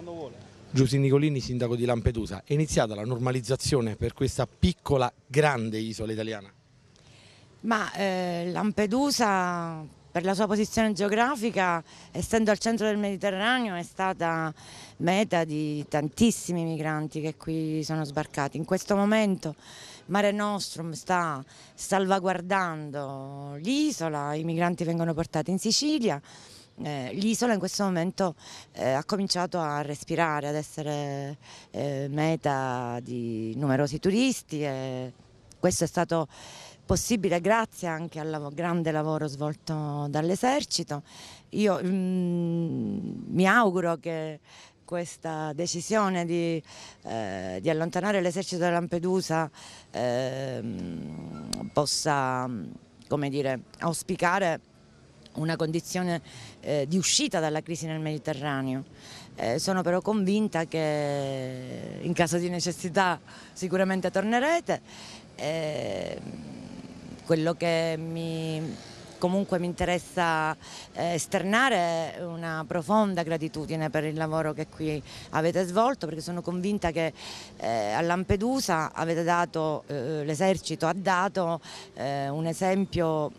Quando vuole. Giuseppe Nicolini, sindaco di Lampedusa, è iniziata la normalizzazione per questa piccola, grande isola italiana? Ma eh, Lampedusa, per la sua posizione geografica, essendo al centro del Mediterraneo, è stata meta di tantissimi migranti che qui sono sbarcati. In questo momento Mare Nostrum sta salvaguardando l'isola, i migranti vengono portati in Sicilia, eh, l'isola in questo momento eh, ha cominciato a respirare, ad essere eh, meta di numerosi turisti e questo è stato possibile grazie anche al grande lavoro svolto dall'esercito. Io mh, mm, mi auguro che questa decisione di, eh, di allontanare l'esercito da Lampedusa eh, possa dire, auspicare una condizione eh, di uscita dalla crisi nel Mediterraneo. Eh, sono però convinta che in caso di necessità sicuramente tornerete. Eh, quello che mi, comunque mi interessa eh, esternare è una profonda gratitudine per il lavoro che qui avete svolto perché sono convinta che eh, a Lampedusa eh, l'Esercito ha dato un esempio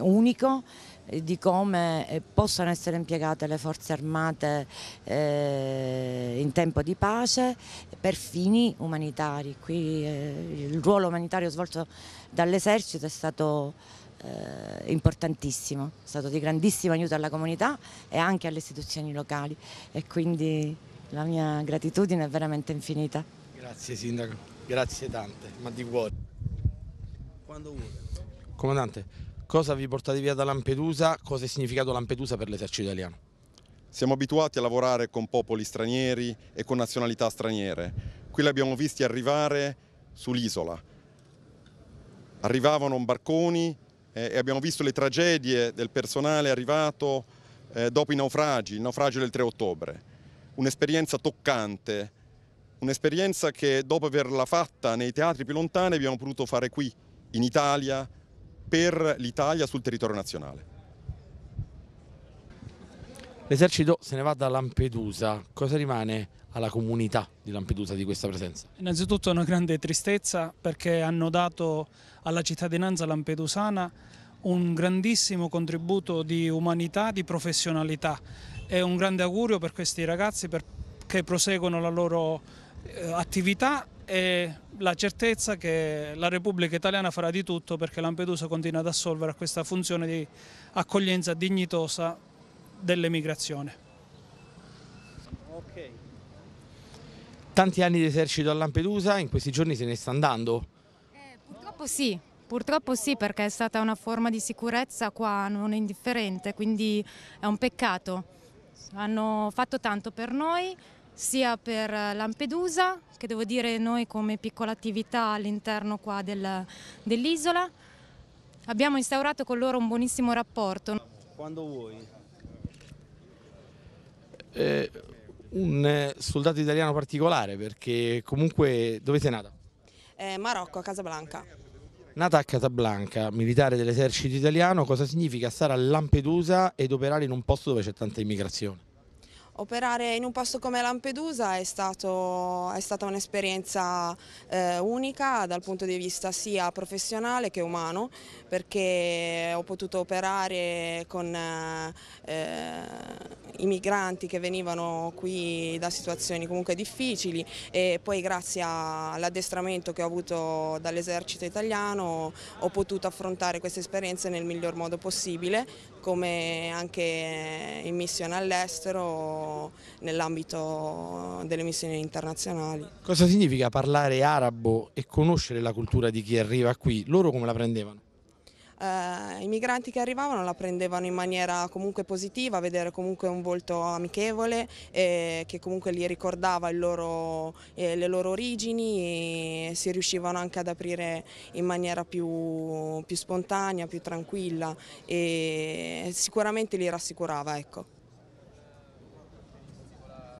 unico eh, di come eh, possano essere impiegate le forze armate eh, in tempo di pace per fini umanitari. Qui il ruolo umanitario svolto dall'esercito è stato importantissimo, è stato di grandissimo aiuto alla comunità e anche alle istituzioni locali e quindi la mia gratitudine è veramente infinita. Grazie Sindaco, grazie tante, ma di cuore. Quando vuole. Comandante, Cosa vi portate via da Lampedusa? Cosa è significato Lampedusa per l'esercito italiano? Siamo abituati a lavorare con popoli stranieri e con nazionalità straniere. Qui li abbiamo visti arrivare sull'isola. Arrivavano barconi eh, e abbiamo visto le tragedie del personale arrivato eh, dopo i naufragi, il naufragio del 3 ottobre. Un'esperienza toccante, un'esperienza che dopo averla fatta nei teatri più lontani abbiamo potuto fare qui, in Italia, per l'Italia sul territorio nazionale. L'esercito se ne va da Lampedusa, cosa rimane alla comunità di Lampedusa di questa presenza? Innanzitutto una grande tristezza perché hanno dato alla cittadinanza lampedusana un grandissimo contributo di umanità, di professionalità e un grande augurio per questi ragazzi perché proseguono la loro eh, attività e la certezza che la Repubblica Italiana farà di tutto perché Lampedusa continua ad assolvere a questa funzione di accoglienza dignitosa dell'emigrazione. Okay. Tanti anni di esercito a Lampedusa, in questi giorni se ne sta andando? Eh, purtroppo sì, Purtroppo sì, perché è stata una forma di sicurezza qua non indifferente, quindi è un peccato. Hanno fatto tanto per noi, sia per eh, Lampedusa, che devo dire noi come piccola attività all'interno del, dell'isola. Abbiamo instaurato con loro un buonissimo rapporto. Quando vuoi. Eh, un eh, soldato italiano particolare perché comunque dove sei nata? Eh, Marocco, a Casablanca. Nata a Casablanca, militare dell'esercito italiano, cosa significa stare a Lampedusa ed operare in un posto dove c'è tanta immigrazione? Operare in un posto come Lampedusa è, stato, è stata un'esperienza eh, unica dal punto di vista sia professionale che umano perché ho potuto operare con eh, eh, i migranti che venivano qui da situazioni comunque difficili e poi grazie all'addestramento che ho avuto dall'esercito italiano ho potuto affrontare queste esperienze nel miglior modo possibile come anche in missione all'estero nell'ambito delle missioni internazionali. Cosa significa parlare arabo e conoscere la cultura di chi arriva qui? Loro come la prendevano? Uh, i migranti che arrivavano la prendevano in maniera comunque positiva, vedere comunque un volto amichevole eh, che comunque li ricordava loro, eh, le loro origini e si riuscivano anche ad aprire in maniera più, più spontanea, più tranquilla e sicuramente li rassicurava. Ecco.